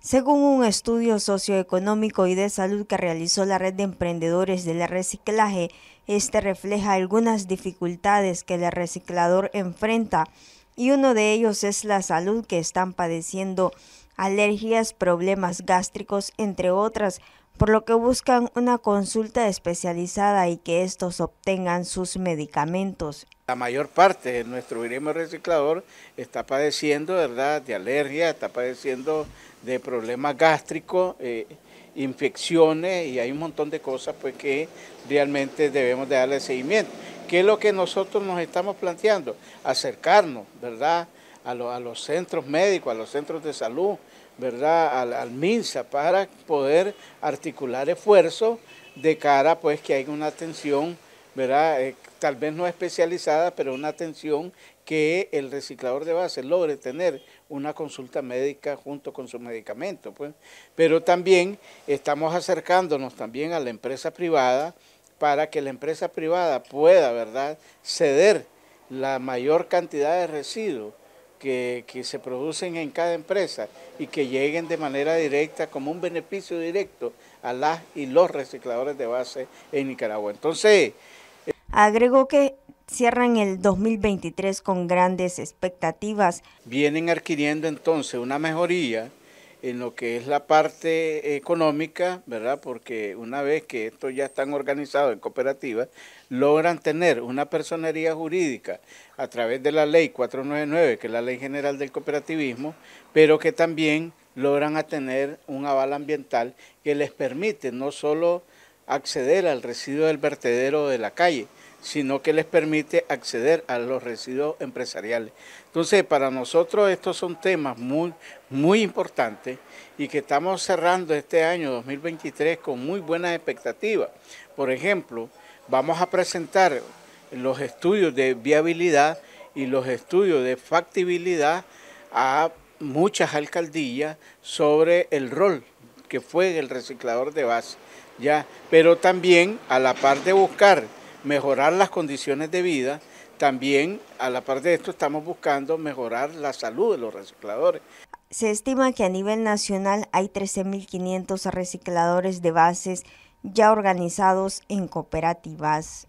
Según un estudio socioeconómico y de salud que realizó la red de emprendedores del reciclaje, este refleja algunas dificultades que el reciclador enfrenta y uno de ellos es la salud que están padeciendo alergias, problemas gástricos, entre otras, por lo que buscan una consulta especializada y que estos obtengan sus medicamentos. La mayor parte de nuestro virus reciclador está padeciendo ¿verdad? de alergia, está padeciendo de problemas gástricos, eh, infecciones y hay un montón de cosas pues, que realmente debemos de darle seguimiento. ¿Qué es lo que nosotros nos estamos planteando? Acercarnos, ¿verdad? A, los centros médicos, a los centros de salud, ¿verdad? Al, MINSA, para poder articular esfuerzos de cara, pues, que haya una atención, ¿verdad? Eh, tal vez no especializada, pero una atención que el reciclador de base logre tener una consulta médica junto con su medicamento. Pues. Pero también estamos acercándonos también a la empresa privada para que la empresa privada pueda, ¿verdad?, ceder la mayor cantidad de residuos que, que, se producen en cada empresa y que lleguen de manera directa, como un beneficio directo a las y los recicladores de base en Nicaragua. Entonces... Agregó que cierran el 2023 con grandes expectativas. Vienen adquiriendo entonces una mejoría en lo que es la parte económica, ¿verdad? Porque una vez que estos ya están organizados en cooperativas, logran tener una personería jurídica a través de la ley 499, que es la ley general del cooperativismo, pero que también logran tener un aval ambiental que les permite no solo acceder al residuo del vertedero de la calle, sino que les permite acceder a los residuos empresariales. Entonces, para nosotros estos son temas muy, muy importantes y que estamos cerrando este año 2023 con muy buenas expectativas. Por ejemplo, vamos a presentar los estudios de viabilidad y los estudios de factibilidad a muchas alcaldías sobre el rol que fue el reciclador de base. Ya, pero también a la par de buscar mejorar las condiciones de vida, también a la par de esto estamos buscando mejorar la salud de los recicladores. Se estima que a nivel nacional hay 13.500 recicladores de bases ya organizados en cooperativas.